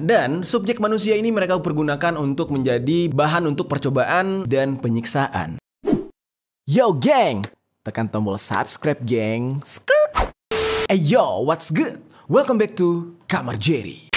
Dan subjek manusia ini mereka pergunakan untuk menjadi bahan untuk percobaan dan penyiksaan. Yo geng, tekan tombol subscribe geng. Skrr. Hey eh, yo, what's good? Welcome back to Kamar Jerry.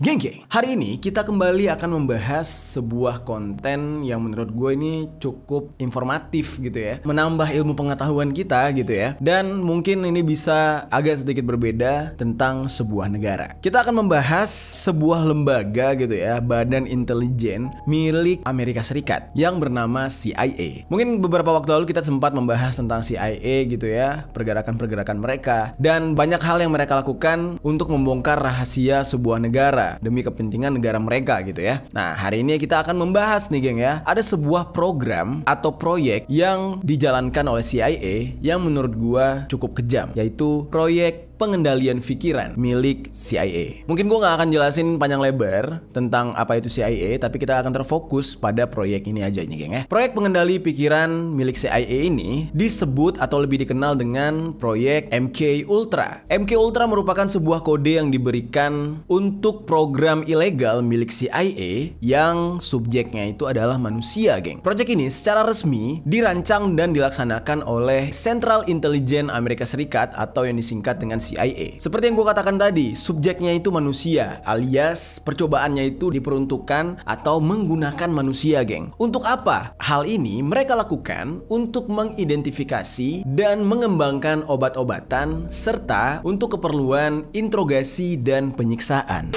Geng geng, hari ini kita kembali akan membahas sebuah konten yang menurut gue ini cukup informatif gitu ya Menambah ilmu pengetahuan kita gitu ya Dan mungkin ini bisa agak sedikit berbeda tentang sebuah negara Kita akan membahas sebuah lembaga gitu ya Badan intelijen milik Amerika Serikat yang bernama CIA Mungkin beberapa waktu lalu kita sempat membahas tentang CIA gitu ya Pergerakan-pergerakan mereka Dan banyak hal yang mereka lakukan untuk membongkar rahasia sebuah negara demi kepentingan negara mereka gitu ya. Nah, hari ini kita akan membahas nih geng ya. Ada sebuah program atau proyek yang dijalankan oleh CIA yang menurut gua cukup kejam yaitu proyek pengendalian pikiran milik CIA. Mungkin gue nggak akan jelasin panjang lebar tentang apa itu CIA, tapi kita akan terfokus pada proyek ini aja nih geng ya. Proyek pengendali pikiran milik CIA ini disebut atau lebih dikenal dengan proyek MK Ultra. MK Ultra merupakan sebuah kode yang diberikan untuk program ilegal milik CIA yang subjeknya itu adalah manusia, geng. Proyek ini secara resmi dirancang dan dilaksanakan oleh Central Intelligence Amerika Serikat atau yang disingkat dengan CIA. Seperti yang gue katakan tadi, subjeknya itu manusia, alias percobaannya itu diperuntukkan atau menggunakan manusia, geng. Untuk apa? Hal ini mereka lakukan untuk mengidentifikasi dan mengembangkan obat-obatan serta untuk keperluan interogasi dan penyiksaan.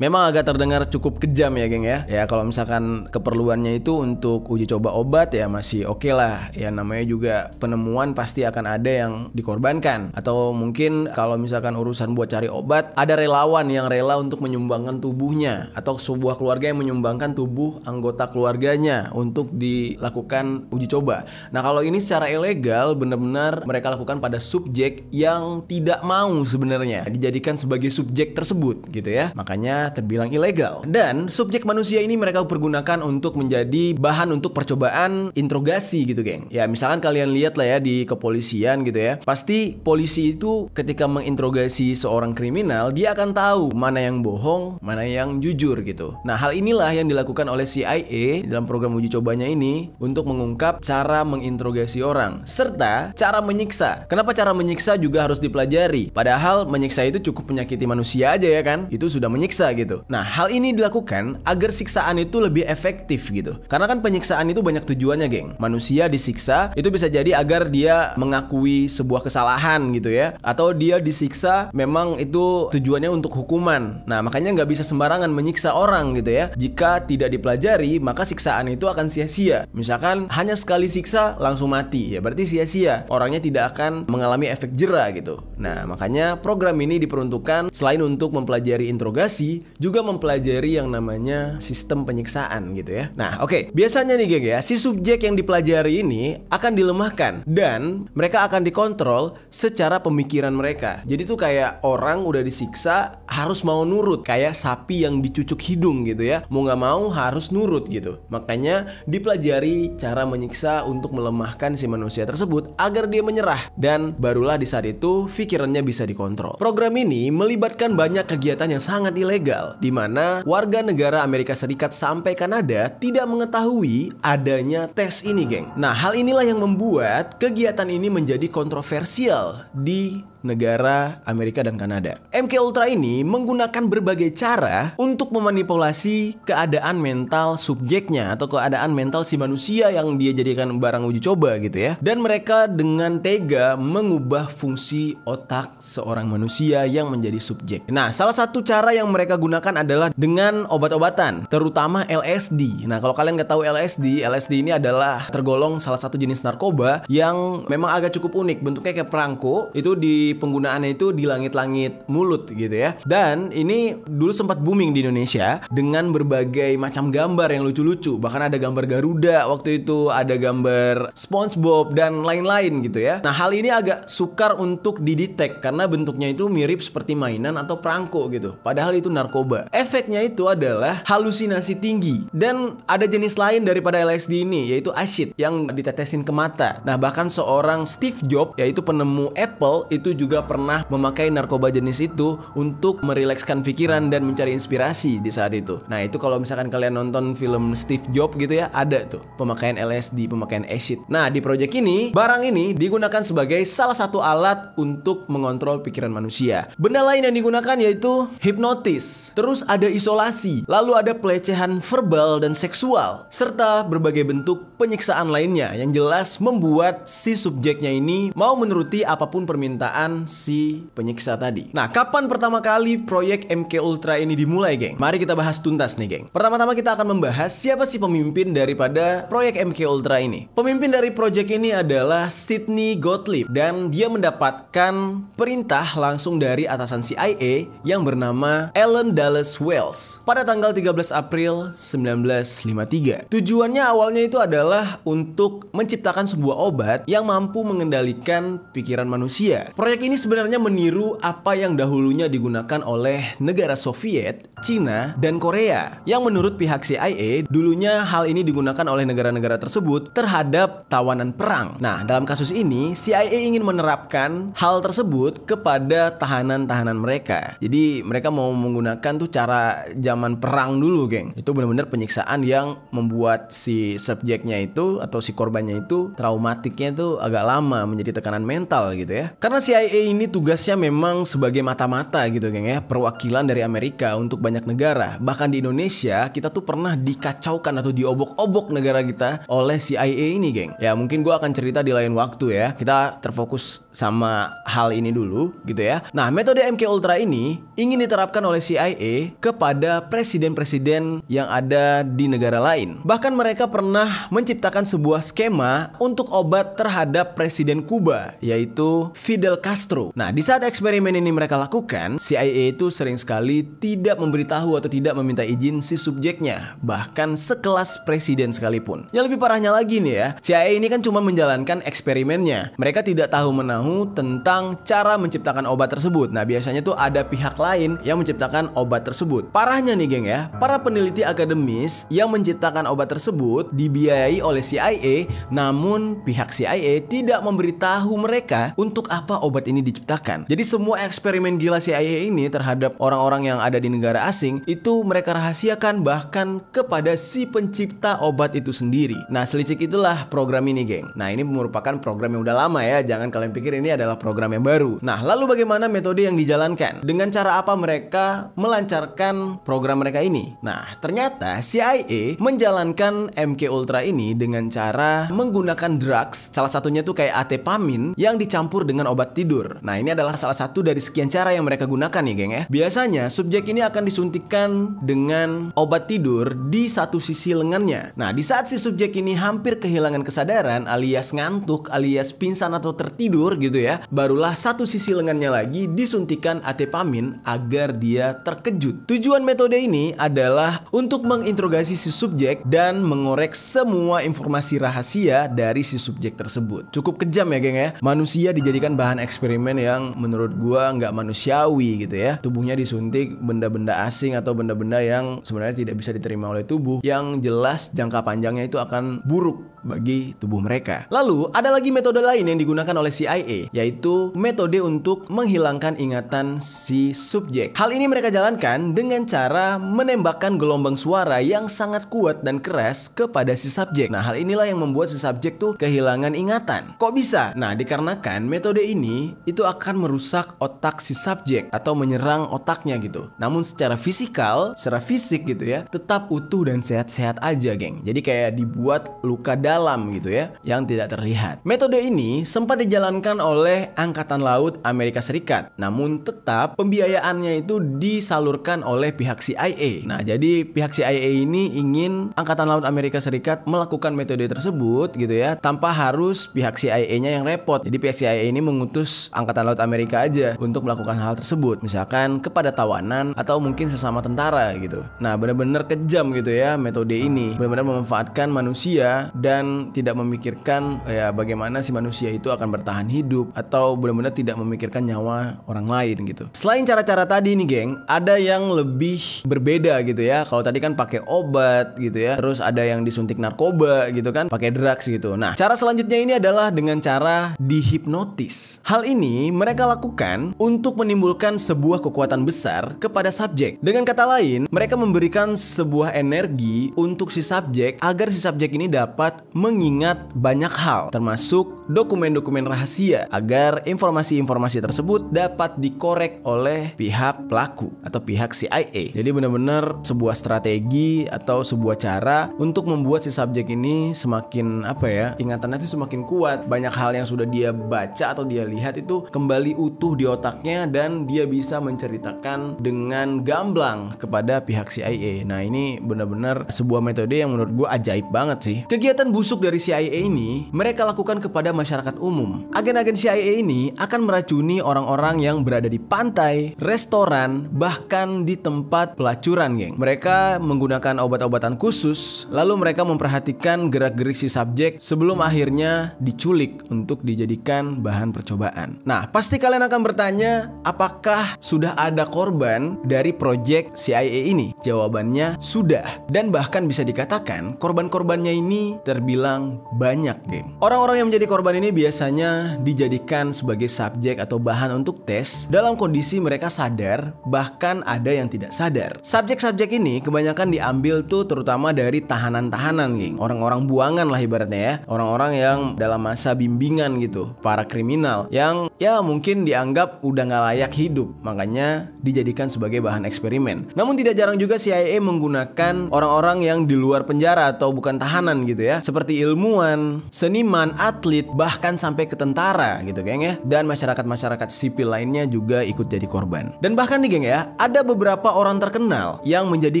Memang agak terdengar cukup kejam ya geng ya. Ya kalau misalkan keperluannya itu untuk uji coba obat ya masih oke okay lah. Ya namanya juga penemuan pasti akan ada yang dikorbankan. Atau mungkin kalau misalkan urusan buat cari obat ada relawan yang rela untuk menyumbangkan tubuhnya atau sebuah keluarga yang menyumbangkan tubuh anggota keluarganya untuk dilakukan uji coba. Nah kalau ini secara ilegal benar-benar mereka lakukan pada subjek yang tidak mau sebenarnya dijadikan sebagai subjek tersebut gitu ya. Makanya terbilang ilegal. Dan subjek manusia ini mereka pergunakan untuk menjadi bahan untuk percobaan interogasi gitu, geng. Ya, misalkan kalian lihat lah ya di kepolisian gitu ya. Pasti polisi itu ketika menginterogasi seorang kriminal, dia akan tahu mana yang bohong, mana yang jujur gitu. Nah, hal inilah yang dilakukan oleh CIA dalam program uji cobanya ini untuk mengungkap cara menginterogasi orang serta cara menyiksa. Kenapa cara menyiksa juga harus dipelajari? Padahal menyiksa itu cukup menyakiti manusia aja ya kan? Itu sudah menyiksa gitu gitu. Nah, hal ini dilakukan agar siksaan itu lebih efektif gitu. Karena kan penyiksaan itu banyak tujuannya, geng. Manusia disiksa itu bisa jadi agar dia mengakui sebuah kesalahan gitu ya, atau dia disiksa memang itu tujuannya untuk hukuman. Nah, makanya nggak bisa sembarangan menyiksa orang gitu ya. Jika tidak dipelajari, maka siksaan itu akan sia-sia. Misalkan hanya sekali siksa langsung mati, ya berarti sia-sia. Orangnya tidak akan mengalami efek jerah gitu. Nah, makanya program ini diperuntukkan selain untuk mempelajari interogasi, juga mempelajari yang namanya sistem penyiksaan gitu ya. Nah, oke, okay. biasanya nih geng ya, si subjek yang dipelajari ini akan dilemahkan dan mereka akan dikontrol secara pemikiran mereka. Jadi tuh kayak orang udah disiksa harus mau nurut kayak sapi yang dicucuk hidung gitu ya. Mau nggak mau harus nurut gitu. Makanya dipelajari cara menyiksa untuk melemahkan si manusia tersebut agar dia menyerah dan barulah di saat itu pikirannya bisa dikontrol. Program ini melibatkan banyak kegiatan yang sangat ilegal ilegal, di mana warga negara Amerika Serikat sampai Kanada tidak mengetahui adanya tes ini, geng. Nah, hal inilah yang membuat kegiatan ini menjadi kontroversial di negara Amerika dan Kanada. MK Ultra ini menggunakan berbagai cara untuk memanipulasi keadaan mental subjeknya atau keadaan mental si manusia yang dia jadikan barang uji coba gitu ya. Dan mereka dengan tega mengubah fungsi otak seorang manusia yang menjadi subjek. Nah, salah satu cara yang mereka gunakan adalah dengan obat-obatan, terutama LSD. Nah, kalau kalian nggak tahu LSD, LSD ini adalah tergolong salah satu jenis narkoba yang memang agak cukup unik bentuknya kayak perangko itu di penggunaannya itu di langit-langit mulut gitu ya. Dan ini dulu sempat booming di Indonesia dengan berbagai macam gambar yang lucu-lucu. Bahkan ada gambar Garuda waktu itu, ada gambar SpongeBob dan lain-lain gitu ya. Nah, hal ini agak sukar untuk didetek karena bentuknya itu mirip seperti mainan atau perangko gitu. Padahal itu narkoba. Efeknya itu adalah halusinasi tinggi dan ada jenis lain daripada LSD ini yaitu acid yang ditetesin ke mata. Nah, bahkan seorang Steve Jobs yaitu penemu Apple itu juga pernah memakai narkoba jenis itu untuk merilekskan pikiran dan mencari inspirasi di saat itu. Nah, itu kalau misalkan kalian nonton film Steve Jobs gitu ya, ada tuh pemakaian LSD, pemakaian acid. Nah, di project ini, barang ini digunakan sebagai salah satu alat untuk mengontrol pikiran manusia. Benda lain yang digunakan yaitu hipnotis, terus ada isolasi, lalu ada pelecehan verbal dan seksual, serta berbagai bentuk penyiksaan lainnya yang jelas membuat si subjeknya ini mau menuruti apapun permintaan dengan si penyiksa tadi. Nah, kapan pertama kali proyek MK Ultra ini dimulai, geng? Mari kita bahas tuntas nih, geng. Pertama-tama kita akan membahas siapa sih pemimpin daripada proyek MK Ultra ini. Pemimpin dari proyek ini adalah Sidney Gottlieb dan dia mendapatkan perintah langsung dari atasan CIA yang bernama Alan Dallas Wells pada tanggal 13 April 1953. Tujuannya awalnya itu adalah untuk menciptakan sebuah obat yang mampu mengendalikan pikiran manusia. Proyek Teknik ini sebenarnya meniru apa yang dahulunya digunakan oleh negara Soviet, Cina, dan Korea. Yang menurut pihak CIA, dulunya hal ini digunakan oleh negara-negara tersebut terhadap tawanan perang. Nah, dalam kasus ini, CIA ingin menerapkan hal tersebut kepada tahanan-tahanan mereka. Jadi, mereka mau menggunakan tuh cara zaman perang dulu, geng. Itu benar-benar penyiksaan yang membuat si subjeknya itu atau si korbannya itu traumatiknya itu agak lama menjadi tekanan mental gitu ya. Karena CIA CIA ini tugasnya memang sebagai mata-mata gitu geng ya Perwakilan dari Amerika untuk banyak negara Bahkan di Indonesia kita tuh pernah dikacaukan atau diobok-obok negara kita oleh CIA ini geng Ya mungkin gue akan cerita di lain waktu ya Kita terfokus sama hal ini dulu gitu ya Nah metode MK Ultra ini ingin diterapkan oleh CIA kepada presiden-presiden yang ada di negara lain. Bahkan mereka pernah menciptakan sebuah skema untuk obat terhadap presiden Kuba, yaitu Fidel Castro. Nah, di saat eksperimen ini mereka lakukan, CIA itu sering sekali tidak memberitahu atau tidak meminta izin si subjeknya, bahkan sekelas presiden sekalipun. Yang lebih parahnya lagi nih ya, CIA ini kan cuma menjalankan eksperimennya. Mereka tidak tahu menahu tentang cara menciptakan obat tersebut. Nah, biasanya tuh ada pihak lain lain yang menciptakan obat tersebut. Parahnya nih geng ya, para peneliti akademis yang menciptakan obat tersebut dibiayai oleh CIA, namun pihak CIA tidak memberitahu mereka untuk apa obat ini diciptakan. Jadi semua eksperimen gila CIA ini terhadap orang-orang yang ada di negara asing itu mereka rahasiakan bahkan kepada si pencipta obat itu sendiri. Nah selicik itulah program ini geng. Nah ini merupakan program yang udah lama ya, jangan kalian pikir ini adalah program yang baru. Nah lalu bagaimana metode yang dijalankan? Dengan cara apa mereka melancarkan program mereka ini. Nah, ternyata CIA menjalankan MK Ultra ini dengan cara menggunakan drugs, salah satunya tuh kayak atepamin yang dicampur dengan obat tidur. Nah, ini adalah salah satu dari sekian cara yang mereka gunakan nih, geng ya. Biasanya subjek ini akan disuntikan dengan obat tidur di satu sisi lengannya. Nah, di saat si subjek ini hampir kehilangan kesadaran alias ngantuk alias pingsan atau tertidur gitu ya, barulah satu sisi lengannya lagi disuntikan atepamin agar dia terkejut. Tujuan metode ini adalah untuk menginterogasi si subjek dan mengorek semua informasi rahasia dari si subjek tersebut. Cukup kejam ya geng ya. Manusia dijadikan bahan eksperimen yang menurut gua nggak manusiawi gitu ya. Tubuhnya disuntik benda-benda asing atau benda-benda yang sebenarnya tidak bisa diterima oleh tubuh yang jelas jangka panjangnya itu akan buruk bagi tubuh mereka. Lalu, ada lagi metode lain yang digunakan oleh CIA, yaitu metode untuk menghilangkan ingatan si subjek. Hal ini mereka jalankan dengan cara menembakkan gelombang suara yang sangat kuat dan keras kepada si subjek. Nah, hal inilah yang membuat si subjek tuh kehilangan ingatan. Kok bisa? Nah, dikarenakan metode ini itu akan merusak otak si subjek atau menyerang otaknya gitu. Namun secara fisikal, secara fisik gitu ya, tetap utuh dan sehat-sehat aja, geng. Jadi kayak dibuat luka dalam dalam gitu ya, yang tidak terlihat. Metode ini sempat dijalankan oleh Angkatan Laut Amerika Serikat, namun tetap pembiayaannya itu disalurkan oleh pihak CIA. Nah, jadi pihak CIA ini ingin Angkatan Laut Amerika Serikat melakukan metode tersebut gitu ya, tanpa harus pihak CIA-nya yang repot. Jadi pihak CIA ini mengutus Angkatan Laut Amerika aja untuk melakukan hal tersebut, misalkan kepada tawanan atau mungkin sesama tentara gitu. Nah, benar-benar kejam gitu ya metode ini, benar-benar memanfaatkan manusia dan tidak memikirkan ya bagaimana si manusia itu akan bertahan hidup atau benar-benar tidak memikirkan nyawa orang lain gitu. Selain cara-cara tadi nih geng, ada yang lebih berbeda gitu ya. Kalau tadi kan pakai obat gitu ya, terus ada yang disuntik narkoba gitu kan, pakai drugs gitu. Nah, cara selanjutnya ini adalah dengan cara dihipnotis. Hal ini mereka lakukan untuk menimbulkan sebuah kekuatan besar kepada subjek. Dengan kata lain, mereka memberikan sebuah energi untuk si subjek agar si subjek ini dapat mengingat banyak hal, termasuk dokumen-dokumen rahasia, agar informasi-informasi tersebut dapat dikorek oleh pihak pelaku atau pihak CIA. Jadi benar-benar sebuah strategi atau sebuah cara untuk membuat si subjek ini semakin apa ya, ingatannya itu semakin kuat. Banyak hal yang sudah dia baca atau dia lihat itu kembali utuh di otaknya dan dia bisa menceritakan dengan gamblang kepada pihak CIA. Nah ini benar-benar sebuah metode yang menurut gue ajaib banget sih. Kegiatan busuk dari CIA ini mereka lakukan kepada masyarakat umum. Agen-agen CIA ini akan meracuni orang-orang yang berada di pantai, restoran, bahkan di tempat pelacuran, geng. Mereka menggunakan obat-obatan khusus, lalu mereka memperhatikan gerak-gerik si subjek sebelum akhirnya diculik untuk dijadikan bahan percobaan. Nah, pasti kalian akan bertanya, apakah sudah ada korban dari proyek CIA ini? Jawabannya sudah. Dan bahkan bisa dikatakan korban-korbannya ini terbiasa terbilang banyak, game Orang-orang yang menjadi korban ini biasanya dijadikan sebagai subjek atau bahan untuk tes dalam kondisi mereka sadar, bahkan ada yang tidak sadar. Subjek-subjek ini kebanyakan diambil tuh terutama dari tahanan-tahanan, geng. Orang-orang buangan lah ibaratnya ya, orang-orang yang dalam masa bimbingan gitu, para kriminal yang ya mungkin dianggap udah gak layak hidup, makanya dijadikan sebagai bahan eksperimen. Namun tidak jarang juga CIA menggunakan orang-orang yang di luar penjara atau bukan tahanan gitu ya, seperti seperti ilmuwan, seniman, atlet, bahkan sampai ke tentara gitu geng ya. Dan masyarakat-masyarakat sipil lainnya juga ikut jadi korban. Dan bahkan nih geng ya, ada beberapa orang terkenal yang menjadi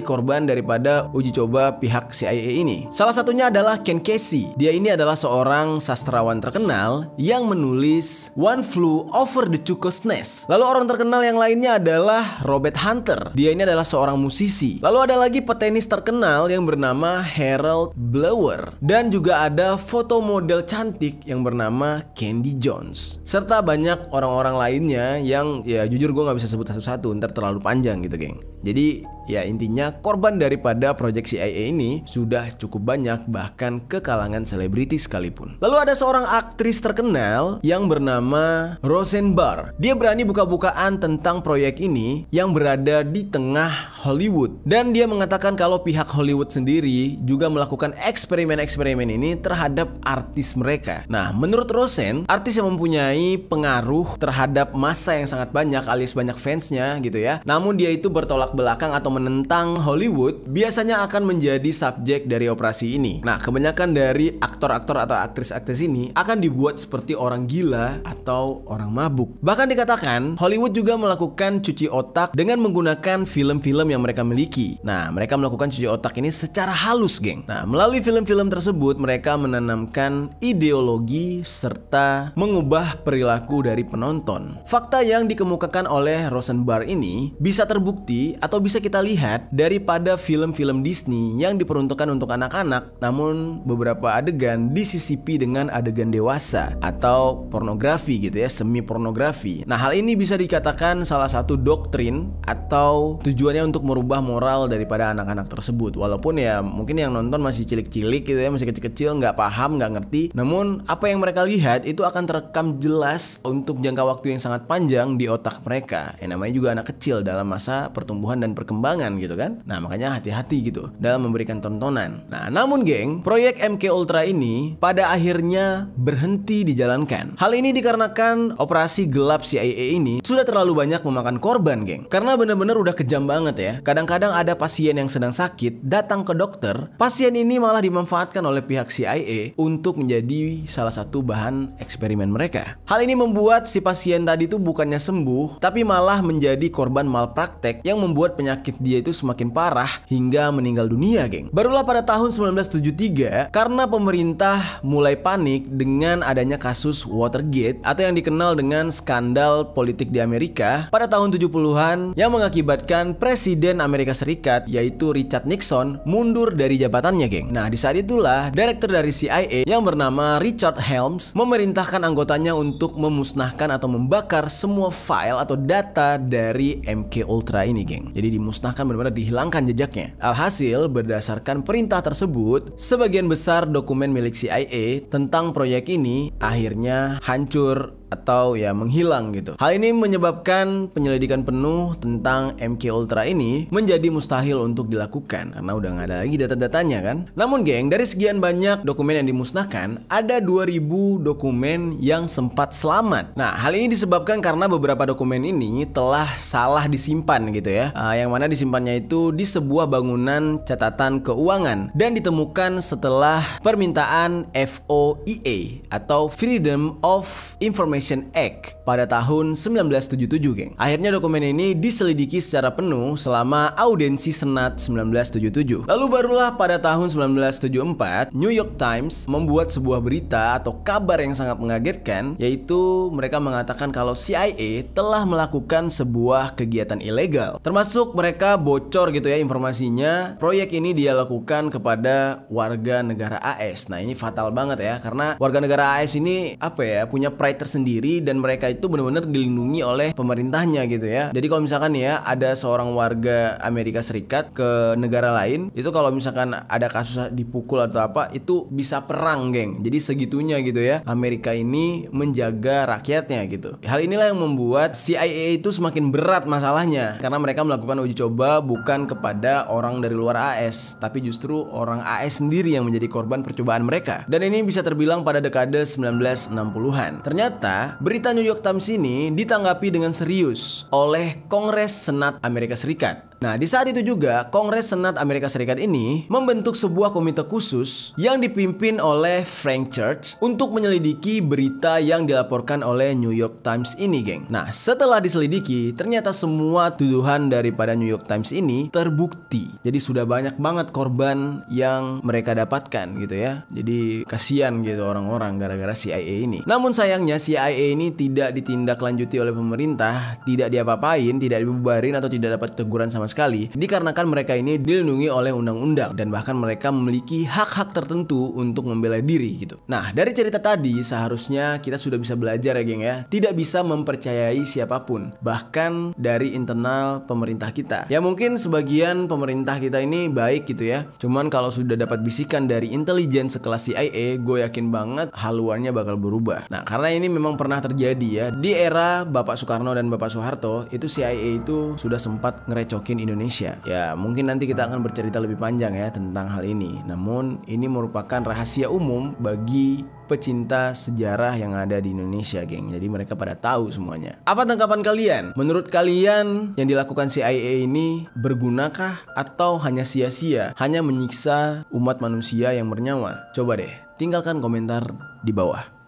korban daripada uji coba pihak CIA ini. Salah satunya adalah Ken Casey. Dia ini adalah seorang sastrawan terkenal yang menulis One Flew Over the Cuckoo's Nest. Lalu orang terkenal yang lainnya adalah Robert Hunter. Dia ini adalah seorang musisi. Lalu ada lagi petenis terkenal yang bernama Harold Blower. Dan juga ada foto model cantik yang bernama Candy Jones Serta banyak orang-orang lainnya yang ya jujur gue nggak bisa sebut satu-satu ntar terlalu panjang gitu geng Jadi Ya intinya korban daripada proyek CIA ini sudah cukup banyak bahkan ke kalangan selebriti sekalipun. Lalu ada seorang aktris terkenal yang bernama Rosen Dia berani buka-bukaan tentang proyek ini yang berada di tengah Hollywood dan dia mengatakan kalau pihak Hollywood sendiri juga melakukan eksperimen-eksperimen ini terhadap artis mereka. Nah, menurut Rosen, artis yang mempunyai pengaruh terhadap masa yang sangat banyak alias banyak fansnya gitu ya. Namun dia itu bertolak belakang atau menentang Hollywood biasanya akan menjadi subjek dari operasi ini. Nah, kebanyakan dari aktor-aktor atau aktris-aktris ini akan dibuat seperti orang gila atau orang mabuk. Bahkan dikatakan Hollywood juga melakukan cuci otak dengan menggunakan film-film yang mereka miliki. Nah, mereka melakukan cuci otak ini secara halus, geng. Nah, melalui film-film tersebut mereka menanamkan ideologi serta mengubah perilaku dari penonton. Fakta yang dikemukakan oleh Rosenbar ini bisa terbukti atau bisa kita lihat lihat daripada film-film Disney yang diperuntukkan untuk anak-anak namun beberapa adegan disisipi dengan adegan dewasa atau pornografi gitu ya, semi pornografi. Nah, hal ini bisa dikatakan salah satu doktrin atau tujuannya untuk merubah moral daripada anak-anak tersebut. Walaupun ya mungkin yang nonton masih cilik-cilik gitu ya, masih kecil-kecil, nggak paham, nggak ngerti. Namun apa yang mereka lihat itu akan terekam jelas untuk jangka waktu yang sangat panjang di otak mereka. Yang namanya juga anak kecil dalam masa pertumbuhan dan perkembangan pertimbangan gitu kan. Nah, makanya hati-hati gitu dalam memberikan tontonan. Nah, namun geng, proyek MK Ultra ini pada akhirnya berhenti dijalankan. Hal ini dikarenakan operasi gelap CIA ini sudah terlalu banyak memakan korban, geng. Karena bener-bener udah kejam banget ya. Kadang-kadang ada pasien yang sedang sakit datang ke dokter, pasien ini malah dimanfaatkan oleh pihak CIA untuk menjadi salah satu bahan eksperimen mereka. Hal ini membuat si pasien tadi tuh bukannya sembuh, tapi malah menjadi korban malpraktek yang membuat penyakit dia itu semakin parah hingga meninggal dunia, geng. Barulah pada tahun 1973 karena pemerintah mulai panik dengan adanya kasus Watergate atau yang dikenal dengan skandal politik di Amerika pada tahun 70-an yang mengakibatkan presiden Amerika Serikat yaitu Richard Nixon mundur dari jabatannya, geng. Nah, di saat itulah direktur dari CIA yang bernama Richard Helms memerintahkan anggotanya untuk memusnahkan atau membakar semua file atau data dari MK Ultra ini, geng. Jadi dimusnahkan akan benar-benar dihilangkan jejaknya. Alhasil, berdasarkan perintah tersebut, sebagian besar dokumen milik CIA tentang proyek ini akhirnya hancur atau ya menghilang gitu. Hal ini menyebabkan penyelidikan penuh tentang MK Ultra ini menjadi mustahil untuk dilakukan karena udah nggak ada lagi data-datanya kan. Namun geng, dari sekian banyak dokumen yang dimusnahkan, ada 2000 dokumen yang sempat selamat. Nah, hal ini disebabkan karena beberapa dokumen ini telah salah disimpan gitu ya. Uh, yang mana disimpannya itu di sebuah bangunan catatan keuangan dan ditemukan setelah permintaan FOIA atau Freedom of Information Generation Act pada tahun 1977, geng. Akhirnya dokumen ini diselidiki secara penuh selama audiensi Senat 1977. Lalu barulah pada tahun 1974, New York Times membuat sebuah berita atau kabar yang sangat mengagetkan, yaitu mereka mengatakan kalau CIA telah melakukan sebuah kegiatan ilegal. Termasuk mereka bocor gitu ya informasinya, proyek ini dia lakukan kepada warga negara AS. Nah, ini fatal banget ya karena warga negara AS ini apa ya, punya pride tersendiri sendiri dan mereka itu benar-benar dilindungi oleh pemerintahnya gitu ya. Jadi kalau misalkan ya ada seorang warga Amerika Serikat ke negara lain, itu kalau misalkan ada kasus dipukul atau apa, itu bisa perang, geng. Jadi segitunya gitu ya. Amerika ini menjaga rakyatnya gitu. Hal inilah yang membuat CIA itu semakin berat masalahnya karena mereka melakukan uji coba bukan kepada orang dari luar AS, tapi justru orang AS sendiri yang menjadi korban percobaan mereka. Dan ini bisa terbilang pada dekade 1960-an. Ternyata berita New York Times ini ditanggapi dengan serius oleh Kongres Senat Amerika Serikat. Nah, di saat itu juga Kongres Senat Amerika Serikat ini membentuk sebuah komite khusus yang dipimpin oleh Frank Church untuk menyelidiki berita yang dilaporkan oleh New York Times ini, geng. Nah, setelah diselidiki, ternyata semua tuduhan daripada New York Times ini terbukti. Jadi sudah banyak banget korban yang mereka dapatkan gitu ya. Jadi kasihan gitu orang-orang gara-gara CIA ini. Namun sayangnya CIA ini tidak ditindaklanjuti oleh pemerintah, tidak diapa-apain, tidak dibubarin atau tidak dapat teguran sama sekali dikarenakan mereka ini dilindungi oleh undang-undang dan bahkan mereka memiliki hak-hak tertentu untuk membela diri gitu. Nah, dari cerita tadi seharusnya kita sudah bisa belajar ya geng ya, tidak bisa mempercayai siapapun, bahkan dari internal pemerintah kita. Ya mungkin sebagian pemerintah kita ini baik gitu ya. Cuman kalau sudah dapat bisikan dari intelijen sekelas CIA, gue yakin banget haluannya bakal berubah. Nah, karena ini memang pernah terjadi ya di era Bapak Soekarno dan Bapak Soeharto, itu CIA itu sudah sempat ngerecokin Indonesia. Ya, mungkin nanti kita akan bercerita lebih panjang ya tentang hal ini. Namun, ini merupakan rahasia umum bagi pecinta sejarah yang ada di Indonesia, geng. Jadi mereka pada tahu semuanya. Apa tangkapan kalian? Menurut kalian yang dilakukan CIA ini bergunakah atau hanya sia-sia? Hanya menyiksa umat manusia yang bernyawa? Coba deh, tinggalkan komentar di bawah.